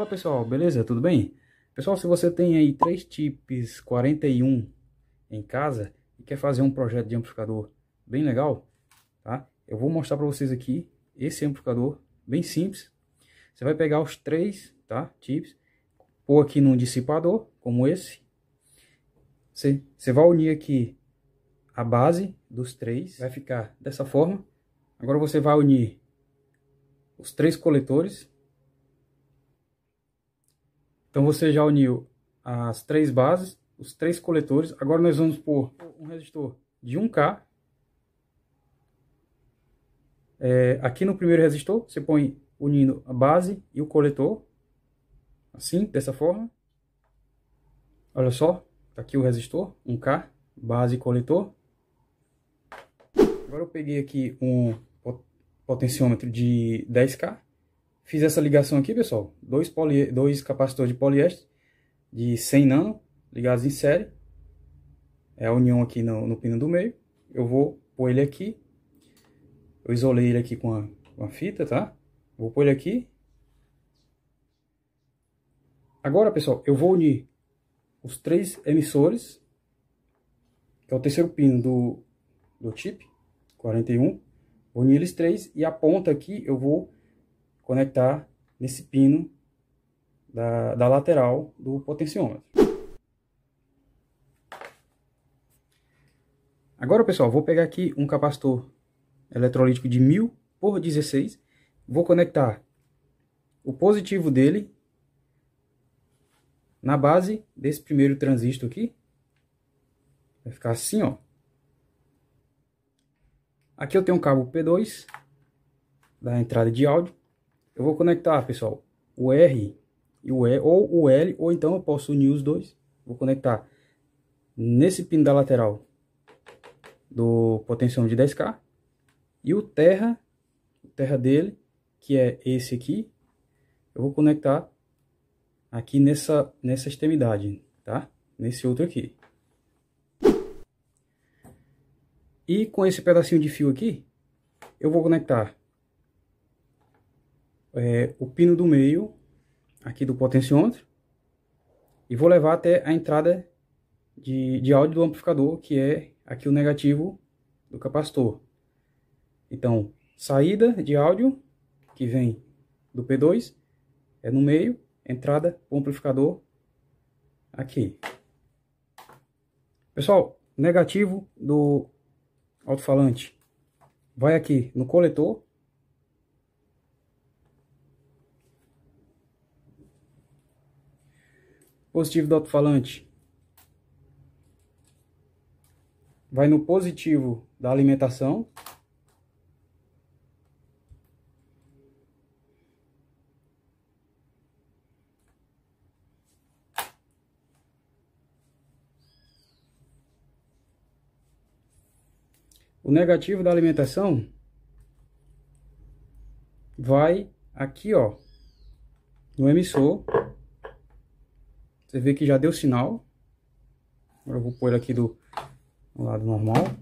Fala pessoal, beleza? Tudo bem? Pessoal, se você tem aí três TIPS 41 em casa e quer fazer um projeto de amplificador bem legal, tá? Eu vou mostrar para vocês aqui esse amplificador bem simples. Você vai pegar os três, tá? TIPS, pôr aqui num dissipador, como esse. Você, você vai unir aqui a base dos três, vai ficar dessa forma. Agora você vai unir os três coletores, então você já uniu as três bases, os três coletores. Agora nós vamos pôr um resistor de 1K. É, aqui no primeiro resistor você põe unindo a base e o coletor. Assim, dessa forma. Olha só, tá aqui o resistor, 1K, base e coletor. Agora eu peguei aqui um potenciômetro de 10K. Fiz essa ligação aqui, pessoal. Dois, poli... dois capacitores de poliéster de 100 nano ligados em série. É a união aqui no, no pino do meio. Eu vou pôr ele aqui. Eu isolei ele aqui com a, com a fita, tá? Vou pôr ele aqui. Agora, pessoal, eu vou unir os três emissores. Que é o terceiro pino do, do chip, 41. Vou unir eles três. E a ponta aqui eu vou conectar nesse pino da, da lateral do potenciômetro. Agora, pessoal, vou pegar aqui um capacitor eletrolítico de 1000 por 16. Vou conectar o positivo dele na base desse primeiro transistor aqui. Vai ficar assim, ó. Aqui eu tenho um cabo P2 da entrada de áudio. Eu vou conectar, pessoal, o R e o E, ou o L, ou então eu posso unir os dois. Vou conectar nesse pino da lateral do potenciômetro de 10K. E o terra, o terra dele, que é esse aqui, eu vou conectar aqui nessa, nessa extremidade, tá? Nesse outro aqui. E com esse pedacinho de fio aqui, eu vou conectar é, o pino do meio aqui do potenciômetro e vou levar até a entrada de, de áudio do amplificador, que é aqui o negativo do capacitor. Então, saída de áudio, que vem do P2, é no meio, entrada, o amplificador, aqui. Pessoal, negativo do alto-falante vai aqui no coletor, Positivo do alto-falante. Vai no positivo da alimentação. O negativo da alimentação vai aqui, ó, no emissor. Você vê que já deu sinal. Agora eu vou pôr ele aqui do, do lado normal.